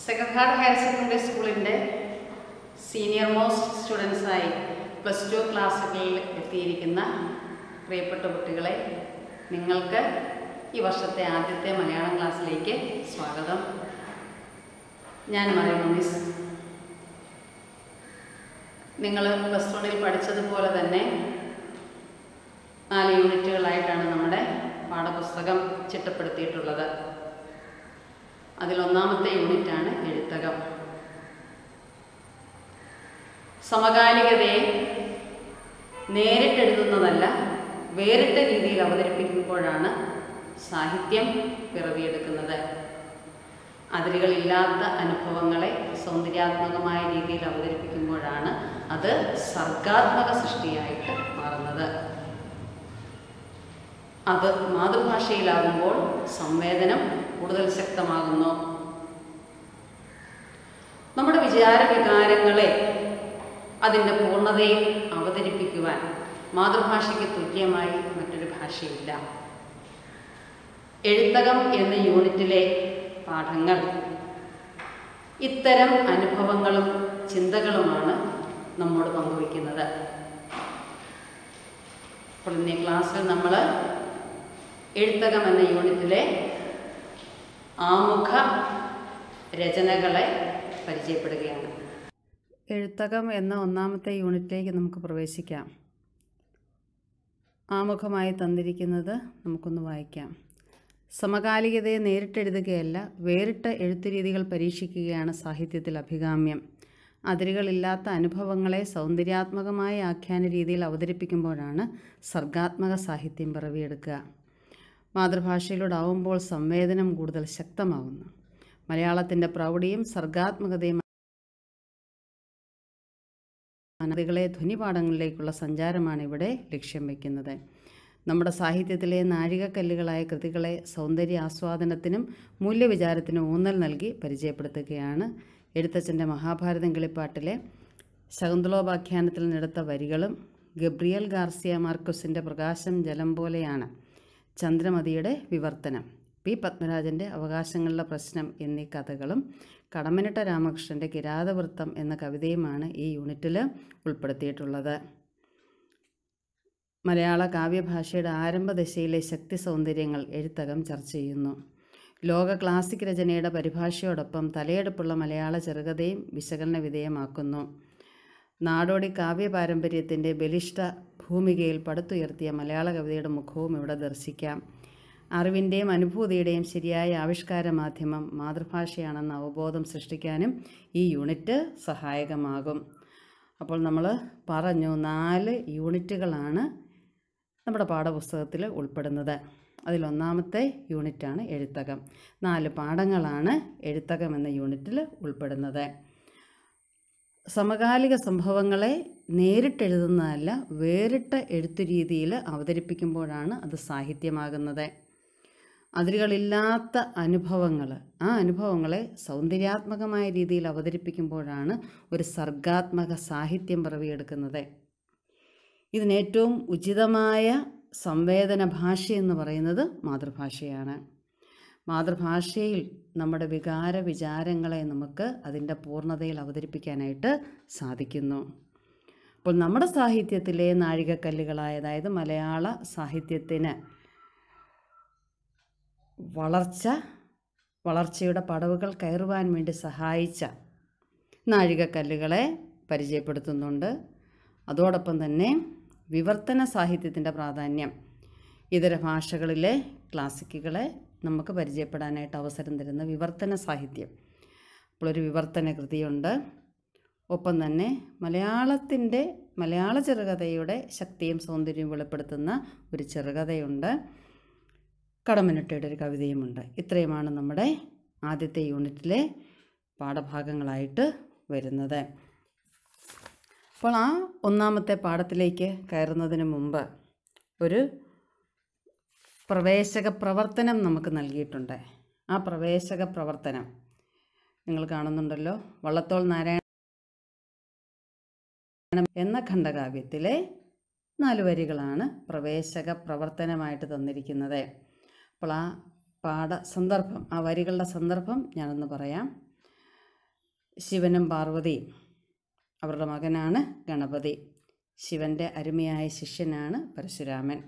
second higher secondary സ്കൂളിൻ്റെ senior most സ്റ്റുഡൻസായി plus two ക്ലാസ്സുകളിൽ എത്തിയിരിക്കുന്ന പ്രിയപ്പെട്ട കുട്ടികളെ നിങ്ങൾക്ക് ഈ വർഷത്തെ ആദ്യത്തെ മലയാളം ക്ലാസ്സിലേക്ക് സ്വാഗതം ഞാൻ മറിയുന്നു മിസ് നിങ്ങൾ പ്ലസ് വണ്ണിൽ പഠിച്ചതുപോലെ തന്നെ നാല് യൂണിറ്റുകളായിട്ടാണ് നമ്മുടെ പാഠപുസ്തകം ചിട്ടപ്പെടുത്തിയിട്ടുള്ളത് അതിലൊന്നാമത്തെ യൂണിറ്റാണ് എഴുത്തകം സമകാലികതയെ നേരിട്ടെഴുതുന്നതല്ല വേറിട്ട രീതിയിൽ അവതരിപ്പിക്കുമ്പോഴാണ് സാഹിത്യം പിറവിയെടുക്കുന്നത് അതിരുകളില്ലാത്ത അനുഭവങ്ങളെ സൗന്ദര്യാത്മകമായ രീതിയിൽ അവതരിപ്പിക്കുമ്പോഴാണ് അത് സർഗാത്മക സൃഷ്ടിയായിട്ട് മാറുന്നത് അത് മാതൃഭാഷയിലാകുമ്പോൾ സംവേദനം കൂടുതൽ ശക്തമാകുന്നു നമ്മുടെ വിചാര വികാരങ്ങളെ അതിൻ്റെ പൂർണ്ണതയിൽ അവതരിപ്പിക്കുവാൻ മാതൃഭാഷയ്ക്ക് തുല്യമായി മറ്റൊരു ഭാഷയില്ല എഴുത്തകം എന്ന യൂണിറ്റിലെ പാഠങ്ങൾ ഇത്തരം അനുഭവങ്ങളും ചിന്തകളുമാണ് നമ്മോട് പങ്കുവയ്ക്കുന്നത് അപ്പോൾ ഇന്നേ ക്ലാസ്സിൽ നമ്മൾ എഴുത്തകം എന്ന യൂണിറ്റിലെ ആമുഖ രചനകളെ പരിചയപ്പെടുകയാണ് എഴുത്തകം എന്ന ഒന്നാമത്തെ യൂണിറ്റിലേക്ക് നമുക്ക് പ്രവേശിക്കാം ആമുഖമായി തന്നിരിക്കുന്നത് നമുക്കൊന്ന് വായിക്കാം സമകാലികതയെ നേരിട്ടെഴുതുകയല്ല വേറിട്ട രീതികൾ പരീക്ഷിക്കുകയാണ് സാഹിത്യത്തിൽ അഭികാമ്യം അതിരുകളില്ലാത്ത അനുഭവങ്ങളെ സൗന്ദര്യാത്മകമായ ആഖ്യാന രീതിയിൽ അവതരിപ്പിക്കുമ്പോഴാണ് സർഗാത്മക സാഹിത്യം പിറവിയെടുക്കുക മാതൃഭാഷയിലൂടാവുമ്പോൾ സംവേദനം കൂടുതൽ ശക്തമാവുന്നു മലയാളത്തിൻ്റെ പ്രൗഢിയും സർഗാത്മകതയും അനധികളെ ധ്വനിപാഠങ്ങളിലേക്കുള്ള സഞ്ചാരമാണ് ഇവിടെ ലക്ഷ്യം വയ്ക്കുന്നത് നമ്മുടെ സാഹിത്യത്തിലെ നാഴികക്കല്ലുകളായ കൃതികളെ സൗന്ദര്യ ആസ്വാദനത്തിനും മൂല്യവിചാരത്തിനും ഊന്നൽ നൽകി പരിചയപ്പെടുത്തുകയാണ് എഴുത്തച്ഛൻ്റെ മഹാഭാരതം കിളിപ്പാട്ടിലെ ശകുന്തളോപാഖ്യാനത്തിൽ നിന്നെടുത്ത വരികളും ഗബ്രിയൽ ഗാർസിയ മാർക്കുസിൻ്റെ പ്രകാശം ജലം പോലെയാണ് ചന്ദ്രമതിയുടെ വിവർത്തനം പി പത്മരാജൻ്റെ അവകാശങ്ങളുടെ പ്രശ്നം എന്നീ കഥകളും കടമനിട്ട രാമകൃഷ്ണൻ്റെ കിരാതവൃത്തം എന്ന കവിതയുമാണ് ഈ യൂണിറ്റിൽ ഉൾപ്പെടുത്തിയിട്ടുള്ളത് മലയാള കാവ്യഭാഷയുടെ ആരംഭദശയിലെ ശക്തി സൗന്ദര്യങ്ങൾ എഴുത്തകം ചർച്ച ചെയ്യുന്നു ലോക ക്ലാസിക് രചനയുടെ പരിഭാഷയോടൊപ്പം തലയെടുപ്പുള്ള മലയാള ചെറുകഥയും വിശകലന വിധേയമാക്കുന്നു നാടോടി കാവ്യ പാരമ്പര്യത്തിൻ്റെ ബലിഷ്ഠ ഭൂമികയിൽ പടുത്തുയർത്തിയ മലയാള കവിതയുടെ മുഖവും ഇവിടെ ദർശിക്കാം അറിവിൻ്റെയും അനുഭൂതിയുടെയും ശരിയായ ആവിഷ്കാര മാധ്യമം മാതൃഭാഷയാണെന്ന അവബോധം സൃഷ്ടിക്കാനും ഈ യൂണിറ്റ് സഹായകമാകും അപ്പോൾ നമ്മൾ പറഞ്ഞു നാല് യൂണിറ്റുകളാണ് നമ്മുടെ പാഠപുസ്തകത്തിൽ ഉൾപ്പെടുന്നത് അതിലൊന്നാമത്തെ യൂണിറ്റാണ് എഴുത്തകം നാല് പാഠങ്ങളാണ് എഴുത്തകം എന്ന യൂണിറ്റിൽ ഉൾപ്പെടുന്നത് സമകാലിക സംഭവങ്ങളെ നേരിട്ടെഴുതുന്നതല്ല വേറിട്ട എഴുത്തു രീതിയിൽ അവതരിപ്പിക്കുമ്പോഴാണ് അത് സാഹിത്യമാകുന്നത് അതിരുകളില്ലാത്ത അനുഭവങ്ങൾ ആ അനുഭവങ്ങളെ സൗന്ദര്യാത്മകമായ രീതിയിൽ അവതരിപ്പിക്കുമ്പോഴാണ് ഒരു സർഗാത്മക സാഹിത്യം പിറവിയെടുക്കുന്നത് ഇതിനേറ്റവും ഉചിതമായ സംവേദന ഭാഷ എന്ന് പറയുന്നത് മാതൃഭാഷയാണ് മാതൃഭാഷയിൽ നമ്മുടെ വികാര വിചാരങ്ങളെ നമുക്ക് അതിൻ്റെ പൂർണ്ണതയിൽ അവതരിപ്പിക്കാനായിട്ട് സാധിക്കുന്നു അപ്പോൾ നമ്മുടെ സാഹിത്യത്തിലെ നാഴികക്കല്ലുകളായ അതായത് മലയാള സാഹിത്യത്തിന് വളർച്ച വളർച്ചയുടെ പടവുകൾ കയറുവാൻ വേണ്ടി സഹായിച്ച നാഴികക്കല്ലുകളെ പരിചയപ്പെടുത്തുന്നുണ്ട് അതോടൊപ്പം തന്നെ വിവർത്തന സാഹിത്യത്തിൻ്റെ പ്രാധാന്യം ഇതര ഭാഷകളിലെ ക്ലാസിക്കുകളെ നമുക്ക് പരിചയപ്പെടാനായിട്ട് അവസരം തരുന്ന വിവർത്തന സാഹിത്യം അപ്പോൾ ഒരു വിവർത്തന കൃതിയുണ്ട് ഒപ്പം തന്നെ മലയാളത്തിൻ്റെ മലയാള ചെറുകഥയുടെ ശക്തിയും സൗന്ദര്യവും വെളിപ്പെടുത്തുന്ന ഒരു ചെറുകഥയുണ്ട് കടമനുട്ടയുടെ ഒരു കവിതയുമുണ്ട് ഇത്രയുമാണ് നമ്മുടെ ആദ്യത്തെ യൂണിറ്റിലെ പാഠഭാഗങ്ങളായിട്ട് വരുന്നത് അപ്പോൾ ആ ഒന്നാമത്തെ പാഠത്തിലേക്ക് കയറുന്നതിന് മുമ്പ് ഒരു പ്രവേശക പ്രവർത്തനം നമുക്ക് നൽകിയിട്ടുണ്ട് ആ പ്രവേശക പ്രവർത്തനം നിങ്ങൾ കാണുന്നുണ്ടല്ലോ വള്ളത്തോൾ നാരായണ എന്ന ഖണ്ഡകാവ്യത്തിലെ നാല് വരികളാണ് പ്രവേശക പ്രവർത്തനമായിട്ട് തന്നിരിക്കുന്നത് അപ്പോൾ ആ പാഠ സന്ദർഭം ആ വരികളുടെ സന്ദർഭം ഞാനൊന്ന് പറയാം ശിവനും പാർവതിയും അവരുടെ മകനാണ് ഗണപതി ശിവൻ്റെ അരുമയായ ശിഷ്യനാണ് പരശുരാമൻ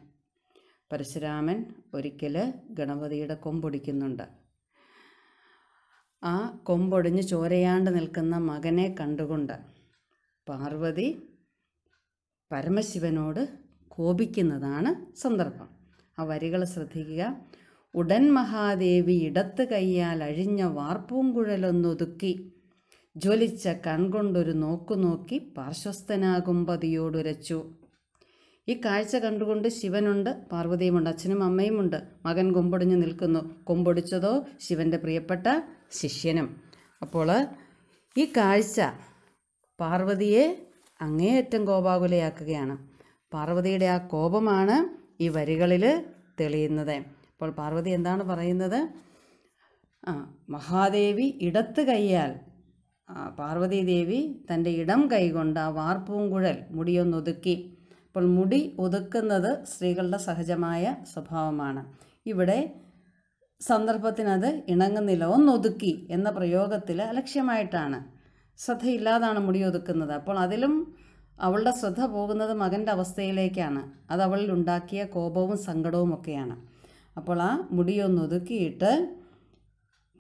പരശുരാമൻ ഒരിക്കൽ ഗണപതിയുടെ കൊമ്പൊടിക്കുന്നുണ്ട് ആ കൊമ്പൊടിഞ്ഞ് ചോരയാണ്ട് നിൽക്കുന്ന മകനെ കണ്ടുകൊണ്ട് പാർവതി പരമശിവനോട് കോപിക്കുന്നതാണ് സന്ദർഭം ആ വരികൾ ശ്രദ്ധിക്കുക ഉടൻ മഹാദേവി ഇടത്ത് കൈയാൽ അഴിഞ്ഞ വാർപ്പൂങ്കുഴലൊന്നൊതുക്കി ജ്വലിച്ച കൺകൊണ്ടൊരു നോക്കു നോക്കി പാർശ്വസ്ഥനാകും പതിയോടുരച്ചു ഈ കാഴ്ച കണ്ടുകൊണ്ട് ശിവനുണ്ട് പാർവതിയുമുണ്ട് അച്ഛനും അമ്മയുമുണ്ട് മകൻ കൊമ്പൊടിഞ്ഞ് നിൽക്കുന്നു കൊമ്പൊടിച്ചതോ ശിവൻ്റെ പ്രിയപ്പെട്ട ശിഷ്യനും അപ്പോൾ ഈ കാഴ്ച പാർവതിയെ അങ്ങേയറ്റം കോപാകുലയാക്കുകയാണ് പാർവതിയുടെ ആ കോപമാണ് ഈ വരികളിൽ തെളിയുന്നത് അപ്പോൾ പാർവതി എന്താണ് പറയുന്നത് ആ മഹാദേവി ഇടത്ത് കൈയാൽ പാർവതീദേവി തൻ്റെ ഇടം കൈകൊണ്ട് ആ വാർപ്പൂങ്കുഴൽ മുടിയൊന്നൊതുക്കി അപ്പോൾ മുടി ഒതുക്കുന്നത് സ്ത്രീകളുടെ സഹജമായ സ്വഭാവമാണ് ഇവിടെ സന്ദർഭത്തിനത് ഇണങ്ങുന്നില്ല ഒന്നൊതുക്കി എന്ന പ്രയോഗത്തിൽ അലക്ഷ്യമായിട്ടാണ് ശ്രദ്ധയില്ലാതാണ് മുടി ഒതുക്കുന്നത് അപ്പോൾ അതിലും അവളുടെ ശ്രദ്ധ പോകുന്നത് മകൻ്റെ അവസ്ഥയിലേക്കാണ് അത് അവളിൽ ഉണ്ടാക്കിയ കോപവും സങ്കടവും ഒക്കെയാണ് അപ്പോൾ ആ മുടിയൊന്നൊതുക്കിയിട്ട്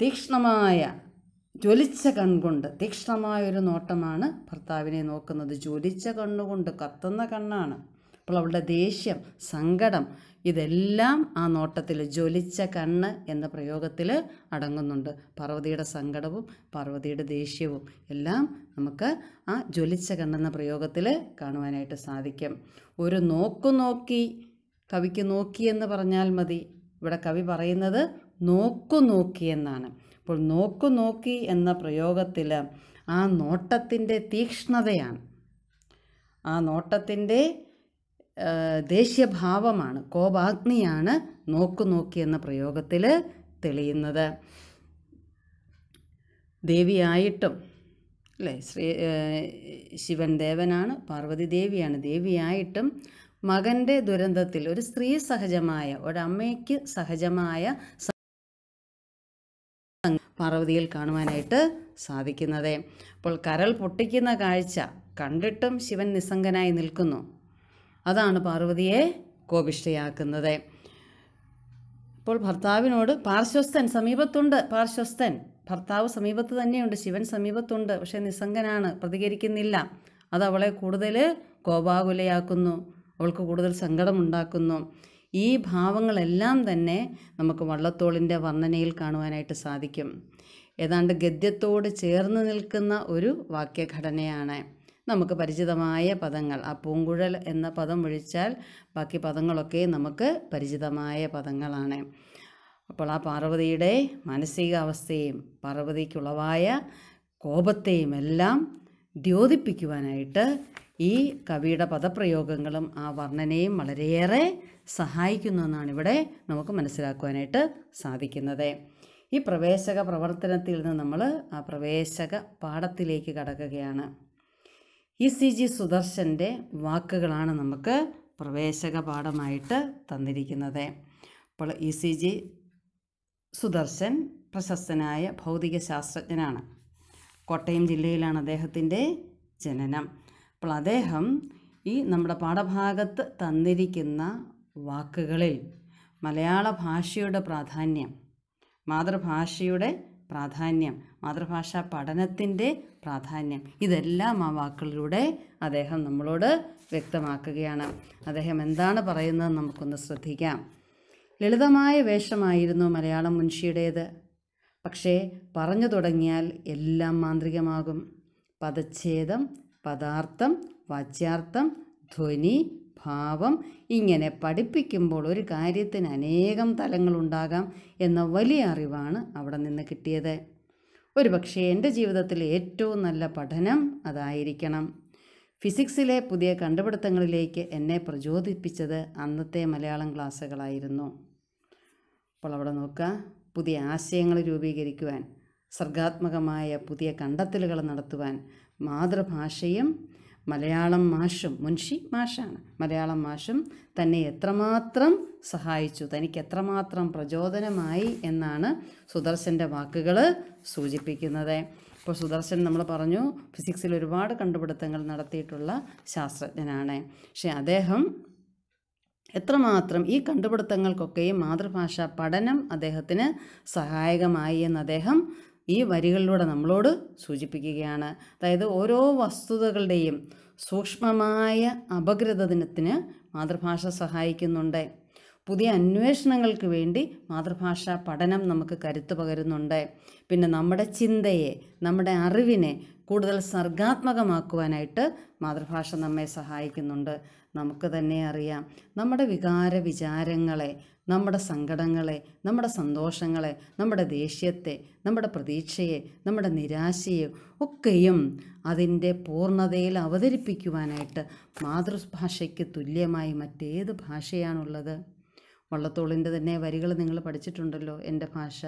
തീക്ഷ്ണമായ ജ്വലിച്ച കൺകൊണ്ട് തീക്ഷ്ണമായൊരു നോട്ടമാണ് ഭർത്താവിനെ നോക്കുന്നത് ജ്വലിച്ച കണ്ണുകൊണ്ട് കത്തുന്ന കണ്ണാണ് അപ്പോൾ അവളുടെ ദേഷ്യം സങ്കടം ഇതെല്ലാം ആ നോട്ടത്തിൽ ജ്വലിച്ച കണ്ണ് എന്ന പ്രയോഗത്തിൽ അടങ്ങുന്നുണ്ട് പാർവതിയുടെ സങ്കടവും പാർവതിയുടെ ദേഷ്യവും എല്ലാം നമുക്ക് ആ ജ്വലിച്ച കണ്ണെന്ന പ്രയോഗത്തിൽ കാണുവാനായിട്ട് സാധിക്കും ഒരു നോക്കു നോക്കി കവിക്ക് നോക്കി എന്ന് പറഞ്ഞാൽ മതി ഇവിടെ കവി പറയുന്നത് നോക്കു നോക്കി എന്നാണ് അപ്പോൾ നോക്കു നോക്കി എന്ന പ്രയോഗത്തിൽ ആ നോട്ടത്തിൻ്റെ തീക്ഷ്ണതയാണ് ആ നോട്ടത്തിൻ്റെ ദേഷ്യഭാവമാണ് കോപാഗ്നിയാണ് നോക്കു നോക്കി എന്ന പ്രയോഗത്തിൽ തെളിയുന്നത് ദേവിയായിട്ടും അല്ലേ ശ്രീ ശിവൻ ദേവനാണ് പാർവതി ദേവിയാണ് ദേവിയായിട്ടും മകൻ്റെ ദുരന്തത്തിൽ ഒരു സ്ത്രീ സഹജമായ ഒരമ്മയ്ക്ക് സഹജമായ പർവ്വതിയിൽ കാണുവാനായിട്ട് സാധിക്കുന്നത് അപ്പോൾ കരൾ പൊട്ടിക്കുന്ന കാഴ്ച കണ്ടിട്ടും ശിവൻ നിസ്സംഗനായി നിൽക്കുന്നു അതാണ് പാർവതിയെ കോപിഷ്ഠയാക്കുന്നത് അപ്പോൾ ഭർത്താവിനോട് പാർശ്വസ്ഥൻ സമീപത്തുണ്ട് പാർശ്വസ്ഥൻ ഭർത്താവ് സമീപത്ത് തന്നെയുണ്ട് ശിവൻ സമീപത്തുണ്ട് പക്ഷേ നിസ്സംഗനാണ് പ്രതികരിക്കുന്നില്ല അത് അവളെ കൂടുതൽ കോപാകുലയാക്കുന്നു അവൾക്ക് കൂടുതൽ സങ്കടമുണ്ടാക്കുന്നു ഈ ഭാവങ്ങളെല്ലാം തന്നെ നമുക്ക് വള്ളത്തോളിൻ്റെ വർണ്ണനയിൽ കാണുവാനായിട്ട് സാധിക്കും ഏതാണ്ട് ഗദ്യത്തോട് ചേർന്ന് നിൽക്കുന്ന ഒരു വാക്യഘടനയാണ് നമുക്ക് പരിചിതമായ പദങ്ങൾ ആ പൂങ്കുഴൽ എന്ന പദം ഒഴിച്ചാൽ ബാക്കി പദങ്ങളൊക്കെ നമുക്ക് പരിചിതമായ പദങ്ങളാണ് അപ്പോൾ ആ പാർവതിയുടെ മാനസികാവസ്ഥയും പാർവതിക്കുളവായ കോപത്തെയും എല്ലാം ദ്യോതിപ്പിക്കുവാനായിട്ട് ഈ കവിയുടെ പദപ്രയോഗങ്ങളും ആ വർണ്ണനയും വളരെയേറെ സഹായിക്കുന്നു എന്നാണ് ഇവിടെ നമുക്ക് മനസ്സിലാക്കുവാനായിട്ട് സാധിക്കുന്നത് ഈ പ്രവേശക പ്രവർത്തനത്തിൽ നിന്ന് നമ്മൾ ആ പ്രവേശക പാഠത്തിലേക്ക് കടക്കുകയാണ് ഇ സി ജി സുദർശൻ്റെ വാക്കുകളാണ് നമുക്ക് പ്രവേശക പാഠമായിട്ട് തന്നിരിക്കുന്നത് അപ്പോൾ ഇ സി ജി സുദർശൻ പ്രശസ്തനായ ഭൗതിക ശാസ്ത്രജ്ഞനാണ് കോട്ടയം ജില്ലയിലാണ് അദ്ദേഹത്തിൻ്റെ ജനനം അപ്പോൾ അദ്ദേഹം ഈ നമ്മുടെ പാഠഭാഗത്ത് തന്നിരിക്കുന്ന വാക്കുകളിൽ മലയാള ഭാഷയുടെ പ്രാധാന്യം മാതൃഭാഷയുടെ പ്രാധാന്യം മാതൃഭാഷാ പഠനത്തിൻ്റെ പ്രാധാന്യം ഇതെല്ലാം ആ വാക്കുകളിലൂടെ അദ്ദേഹം നമ്മളോട് വ്യക്തമാക്കുകയാണ് അദ്ദേഹം എന്താണ് പറയുന്നത് നമുക്കൊന്ന് ശ്രദ്ധിക്കാം ലളിതമായ വേഷമായിരുന്നു മലയാളം മുൻഷിയുടേത് പക്ഷേ പറഞ്ഞു തുടങ്ങിയാൽ എല്ലാം മാന്ത്രികമാകും പദച്ഛേദം പദാർത്ഥം വാച്യാർത്ഥം ധ്വനി ഭാവം ഇങ്ങനെ പഠിപ്പിക്കുമ്പോൾ ഒരു കാര്യത്തിന് അനേകം തലങ്ങളുണ്ടാകാം എന്ന വലിയ അറിവാണ് അവിടെ നിന്ന് കിട്ടിയത് ഒരു പക്ഷേ എൻ്റെ ജീവിതത്തിൽ ഏറ്റവും നല്ല പഠനം അതായിരിക്കണം ഫിസിക്സിലെ പുതിയ കണ്ടുപിടുത്തങ്ങളിലേക്ക് എന്നെ പ്രചോദിപ്പിച്ചത് അന്നത്തെ മലയാളം ക്ലാസ്സുകളായിരുന്നു അപ്പോൾ അവിടെ നോക്കുക പുതിയ ആശയങ്ങൾ രൂപീകരിക്കുവാൻ സർഗാത്മകമായ പുതിയ കണ്ടെത്തലുകൾ നടത്തുവാൻ മാതൃഭാഷയും മലയാളം മാഷും മുൻഷി മാഷാണ് മലയാളം മാഷും തന്നെ എത്രമാത്രം സഹായിച്ചു തനിക്ക് എത്രമാത്രം പ്രചോദനമായി എന്നാണ് സുദർശൻ്റെ വാക്കുകൾ സൂചിപ്പിക്കുന്നത് ഇപ്പോൾ സുദർശൻ നമ്മൾ പറഞ്ഞു ഫിസിക്സിൽ ഒരുപാട് കണ്ടുപിടുത്തങ്ങൾ നടത്തിയിട്ടുള്ള ശാസ്ത്രജ്ഞനാണ് പക്ഷെ അദ്ദേഹം എത്രമാത്രം ഈ കണ്ടുപിടുത്തങ്ങൾക്കൊക്കെയും മാതൃഭാഷ പഠനം അദ്ദേഹത്തിന് സഹായകമായി എന്ന് അദ്ദേഹം ഈ വരികളിലൂടെ നമ്മളോട് സൂചിപ്പിക്കുകയാണ് അതായത് ഓരോ വസ്തുതകളുടെയും സൂക്ഷ്മമായ അപകൃതത്തിന് മാതൃഭാഷ സഹായിക്കുന്നുണ്ട് പുതിയ അന്വേഷണങ്ങൾക്ക് വേണ്ടി മാതൃഭാഷ പഠനം നമുക്ക് കരുത്ത് പകരുന്നുണ്ട് പിന്നെ നമ്മുടെ ചിന്തയെ നമ്മുടെ അറിവിനെ കൂടുതൽ സർഗാത്മകമാക്കുവാനായിട്ട് മാതൃഭാഷ നമ്മെ സഹായിക്കുന്നുണ്ട് നമുക്ക് തന്നെ അറിയാം നമ്മുടെ വികാര വിചാരങ്ങളെ നമ്മുടെ സങ്കടങ്ങളെ നമ്മുടെ സന്തോഷങ്ങളെ നമ്മുടെ ദേഷ്യത്തെ നമ്മുടെ പ്രതീക്ഷയെ നമ്മുടെ നിരാശയെ ഒക്കെയും അതിൻ്റെ പൂർണ്ണതയിൽ അവതരിപ്പിക്കുവാനായിട്ട് മാതൃഭാഷയ്ക്ക് തുല്യമായി മറ്റേത് ഭാഷയാണുള്ളത് വള്ളത്തോളിൻ്റെ തന്നെ വരികൾ നിങ്ങൾ പഠിച്ചിട്ടുണ്ടല്ലോ എൻ്റെ ഭാഷ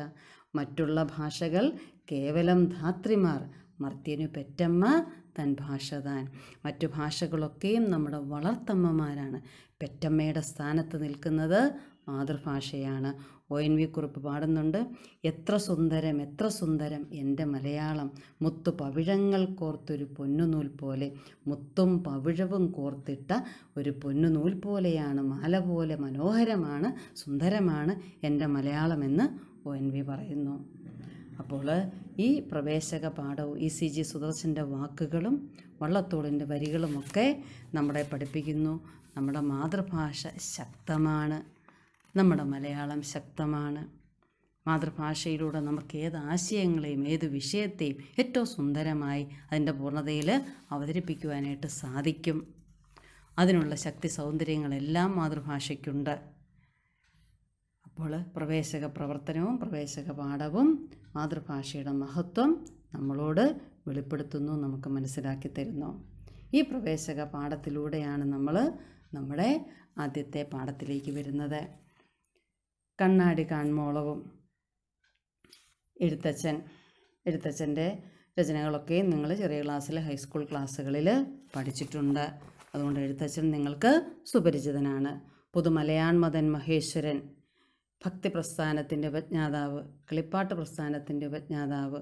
മറ്റുള്ള ഭാഷകൾ കേവലം ധാത്രിമാർ മർത്യനു പെറ്റമ്മ തൻ ഭാഷ താൻ മറ്റു ഭാഷകളൊക്കെയും നമ്മുടെ വളർത്തമ്മമാരാണ് പെറ്റമ്മയുടെ സ്ഥാനത്ത് നിൽക്കുന്നത് മാതൃഭാഷയാണ് ഒ എൻ വി കുറിപ്പ് പാടുന്നുണ്ട് എത്ര സുന്ദരം എത്ര സുന്ദരം എൻ്റെ മലയാളം മുത്തു പവിഴങ്ങൾ കോർത്തൊരു പൊന്നുനൂൽ പോലെ മുത്തും പവിഴവും കോർത്തിട്ട ഒരു പൊന്നുനൂൽ പോലെയാണ് മാല പോലെ മനോഹരമാണ് സുന്ദരമാണ് എൻ്റെ എന്ന് ഒ എൻ വി പറയുന്നു അപ്പോൾ ഈ പ്രവേശക പാഠവും ഇ സി ജി സുദർശൻ്റെ വാക്കുകളും വള്ളത്തോളിൻ്റെ വരികളുമൊക്കെ നമ്മളെ പഠിപ്പിക്കുന്നു നമ്മുടെ മാതൃഭാഷ ശക്തമാണ് നമ്മുടെ മലയാളം ശക്തമാണ് മാതൃഭാഷയിലൂടെ നമുക്ക് ഏത് ആശയങ്ങളെയും ഏത് വിഷയത്തെയും ഏറ്റവും സുന്ദരമായി അതിൻ്റെ പൂർണ്ണതയിൽ അവതരിപ്പിക്കുവാനായിട്ട് സാധിക്കും അതിനുള്ള ശക്തി സൗന്ദര്യങ്ങളെല്ലാം മാതൃഭാഷയ്ക്കുണ്ട് അപ്പോൾ പ്രവേശക പ്രവർത്തനവും പ്രവേശക പാഠവും മാതൃഭാഷയുടെ മഹത്വം നമ്മളോട് വെളിപ്പെടുത്തുന്നു നമുക്ക് മനസ്സിലാക്കി തരുന്നു ഈ പ്രവേശക പാഠത്തിലൂടെയാണ് നമ്മൾ നമ്മുടെ ആദ്യത്തെ പാഠത്തിലേക്ക് വരുന്നത് കണ്ണാടി കാൺമോളവും എഴുത്തച്ഛൻ എഴുത്തച്ഛൻ്റെ രചനകളൊക്കെ നിങ്ങൾ ചെറിയ ക്ലാസ്സിൽ ഹൈസ്കൂൾ ക്ലാസ്സുകളിൽ പഠിച്ചിട്ടുണ്ട് അതുകൊണ്ട് എഴുത്തച്ഛൻ നിങ്ങൾക്ക് സുപരിചിതനാണ് പുതുമലയാൻ മദൻ മഹേശ്വരൻ ഭക്തി പ്രസ്ഥാനത്തിൻ്റെ ഉപജ്ഞാതാവ് കളിപ്പാട്ട് പ്രസ്ഥാനത്തിൻ്റെ ഉപജ്ഞാതാവ്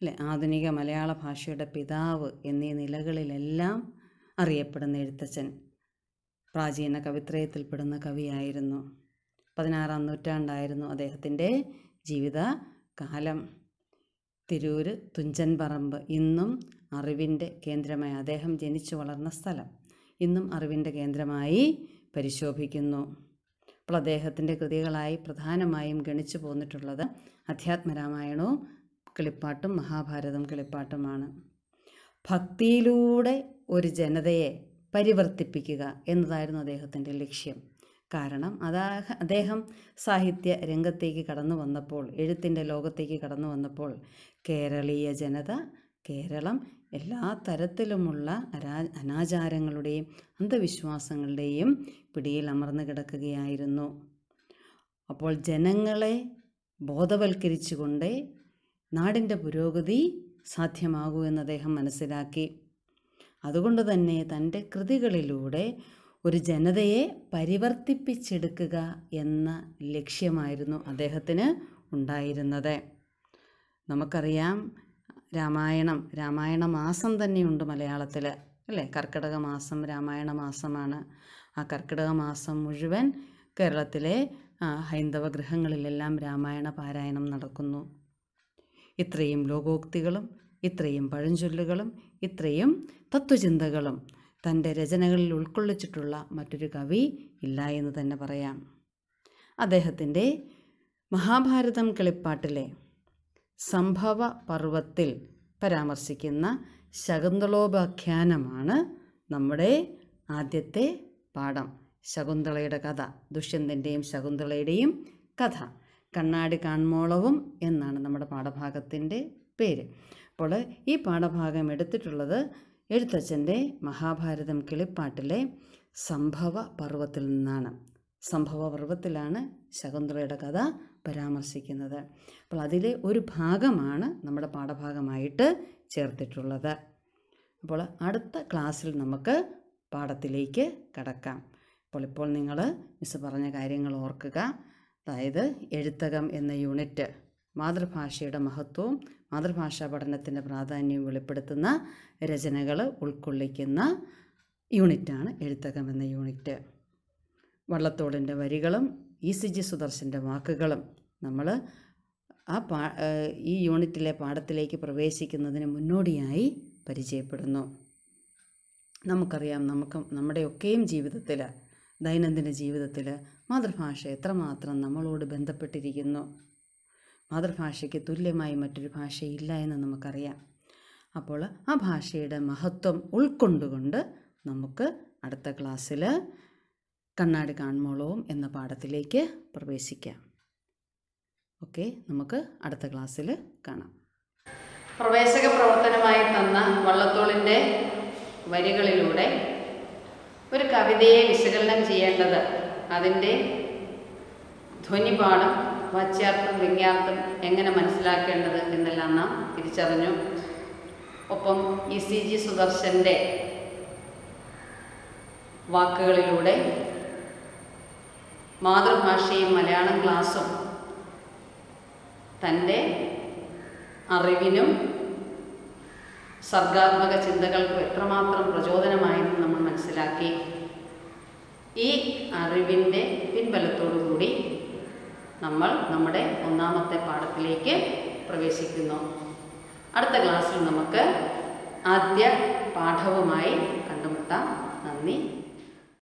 അല്ലെ ആധുനിക മലയാള ഭാഷയുടെ പിതാവ് എന്നീ നിലകളിലെല്ലാം അറിയപ്പെടുന്ന എഴുത്തച്ഛൻ പ്രാചീന കവിത്രയത്തിൽപ്പെടുന്ന കവിയായിരുന്നു പതിനാറാം നൂറ്റാണ്ടായിരുന്നു അദ്ദേഹത്തിൻ്റെ ജീവിത കാലം തിരൂര് തുഞ്ചൻ പറമ്പ് ഇന്നും അറിവിൻ്റെ കേന്ദ്രമായി അദ്ദേഹം ജനിച്ചു വളർന്ന സ്ഥലം ഇന്നും അറിവിൻ്റെ കേന്ദ്രമായി പരിശോഭിക്കുന്നു അപ്പോൾ അദ്ദേഹത്തിൻ്റെ കൃതികളായി പ്രധാനമായും ഗണിച്ചു പോന്നിട്ടുള്ളത് അധ്യാത്മരാമായണവും കിളിപ്പാട്ടും മഹാഭാരതം കിളിപ്പാട്ടുമാണ് ഭക്തിയിലൂടെ ഒരു ജനതയെ പരിവർത്തിപ്പിക്കുക എന്നതായിരുന്നു അദ്ദേഹത്തിൻ്റെ ലക്ഷ്യം കാരണം അതാ അദ്ദേഹം സാഹിത്യ രംഗത്തേക്ക് കടന്നു വന്നപ്പോൾ എഴുത്തിൻ്റെ ലോകത്തേക്ക് കടന്നു വന്നപ്പോൾ കേരളീയ ജനത കേരളം എല്ലാ തരത്തിലുമുള്ള അനാചാരങ്ങളുടെയും അന്ധവിശ്വാസങ്ങളുടെയും പിടിയിൽ അമർന്നു കിടക്കുകയായിരുന്നു അപ്പോൾ ജനങ്ങളെ ബോധവൽക്കരിച്ചുകൊണ്ട് നാടിൻ്റെ പുരോഗതി സാധ്യമാകൂ എന്ന് അദ്ദേഹം മനസ്സിലാക്കി അതുകൊണ്ട് തന്നെ തൻ്റെ കൃതികളിലൂടെ ഒരു ജനതയെ പരിവർത്തിപ്പിച്ചെടുക്കുക എന്ന ലക്ഷ്യമായിരുന്നു അദ്ദേഹത്തിന് ഉണ്ടായിരുന്നത് നമുക്കറിയാം രാമായണം രാമായണ മാസം തന്നെയുണ്ട് മലയാളത്തിൽ അല്ലേ കർക്കിടക മാസം രാമായണ മാസമാണ് ആ കർക്കിടക മാസം മുഴുവൻ കേരളത്തിലെ ഹൈന്ദവ ഗൃഹങ്ങളിലെല്ലാം രാമായണ പാരായണം നടക്കുന്നു ഇത്രയും ലോകോക്തികളും ഇത്രയും പഴഞ്ചൊല്ലുകളും ഇത്രയും തത്വചിന്തകളും തൻ്റെ രചനകളിൽ ഉൾക്കൊള്ളിച്ചിട്ടുള്ള മറ്റൊരു കവി ഇല്ല എന്ന് തന്നെ പറയാം അദ്ദേഹത്തിൻ്റെ മഹാഭാരതം കളിപ്പാട്ടിലെ സംഭവ പർവത്തിൽ പരാമർശിക്കുന്ന ശകുന്തളോപാഖ്യാനമാണ് നമ്മുടെ ആദ്യത്തെ പാഠം ശകുന്തളയുടെ കഥ ദുഷ്യന്തൻ്റെയും ശകുന്തളയുടെയും കഥ കണ്ണാടി കാൺമോളവും എന്നാണ് നമ്മുടെ പാഠഭാഗത്തിൻ്റെ പേര് അപ്പോൾ ഈ പാഠഭാഗം എടുത്തിട്ടുള്ളത് എഴുത്തച്ഛൻ്റെ മഹാഭാരതം കിളിപ്പാട്ടിലെ സംഭവ പർവ്വത്തിൽ നിന്നാണ് സംഭവ പർവ്വത്തിലാണ് ശകുന്തളയുടെ കഥ പരാമർശിക്കുന്നത് അപ്പോൾ അതിലെ ഒരു ഭാഗമാണ് നമ്മുടെ പാഠഭാഗമായിട്ട് ചേർത്തിട്ടുള്ളത് അപ്പോൾ അടുത്ത ക്ലാസ്സിൽ നമുക്ക് പാഠത്തിലേക്ക് കടക്കാം അപ്പോൾ ഇപ്പോൾ നിങ്ങൾ മിസ് പറഞ്ഞ കാര്യങ്ങൾ ഓർക്കുക അതായത് എഴുത്തകം എന്ന യൂണിറ്റ് മാതൃഭാഷയുടെ മഹത്വവും മാതൃഭാഷാ പഠനത്തിൻ്റെ പ്രാധാന്യം വെളിപ്പെടുത്തുന്ന രചനകൾ ഉൾക്കൊള്ളിക്കുന്ന യൂണിറ്റാണ് എഴുത്തകം എന്ന യൂണിറ്റ് വള്ളത്തോളിൻ്റെ വരികളും ഇ സി ജി സുദർശൻ്റെ വാക്കുകളും നമ്മൾ ആ പാ ഈ യൂണിറ്റിലെ പാഠത്തിലേക്ക് പ്രവേശിക്കുന്നതിന് മുന്നോടിയായി പരിചയപ്പെടുന്നു നമുക്കറിയാം നമുക്ക് നമ്മുടെയൊക്കെയും ജീവിതത്തിൽ ദൈനംദിന ജീവിതത്തിൽ മാതൃഭാഷ എത്രമാത്രം നമ്മളോട് ബന്ധപ്പെട്ടിരിക്കുന്നു മാതൃഭാഷയ്ക്ക് തുല്യമായി മറ്റൊരു ഭാഷയില്ല എന്ന് നമുക്കറിയാം അപ്പോൾ ആ ഭാഷയുടെ മഹത്വം ഉൾക്കൊണ്ടുകൊണ്ട് നമുക്ക് അടുത്ത ക്ലാസ്സിൽ കണ്ണാടി കാൺമോളവും എന്ന പാഠത്തിലേക്ക് പ്രവേശിക്കാം ഓക്കെ നമുക്ക് അടുത്ത ക്ലാസ്സിൽ കാണാം പ്രവേശക പ്രവർത്തനമായി തന്ന വള്ളത്തോളിൻ്റെ വരികളിലൂടെ ഒരു കവിതയെ വിശകലനം ചെയ്യേണ്ടത് അതിൻ്റെ ധ്വനിപാഠം വാച്യാർത്ഥം വിജ്ഞാർത്ഥം എങ്ങനെ മനസ്സിലാക്കേണ്ടത് എന്നെല്ലാം നാം തിരിച്ചറിഞ്ഞു ഒപ്പം ഇ സി ജി സുദർശൻ്റെ വാക്കുകളിലൂടെ മാതൃഭാഷയും മലയാളം ക്ലാസ്സും തൻ്റെ അറിവിനും സർഗാത്മക ചിന്തകൾക്കും എത്രമാത്രം പ്രചോദനമായെന്ന് നമ്മൾ മനസ്സിലാക്കി ഈ അറിവിൻ്റെ പിൻബലത്തോടു കൂടി നമ്മൾ നമ്മുടെ ഒന്നാമത്തെ പാഠത്തിലേക്ക് പ്രവേശിക്കുന്നു അടുത്ത ക്ലാസ്സിൽ നമുക്ക് ആദ്യ പാഠവുമായി കണ്ടുമുട്ടാം നന്ദി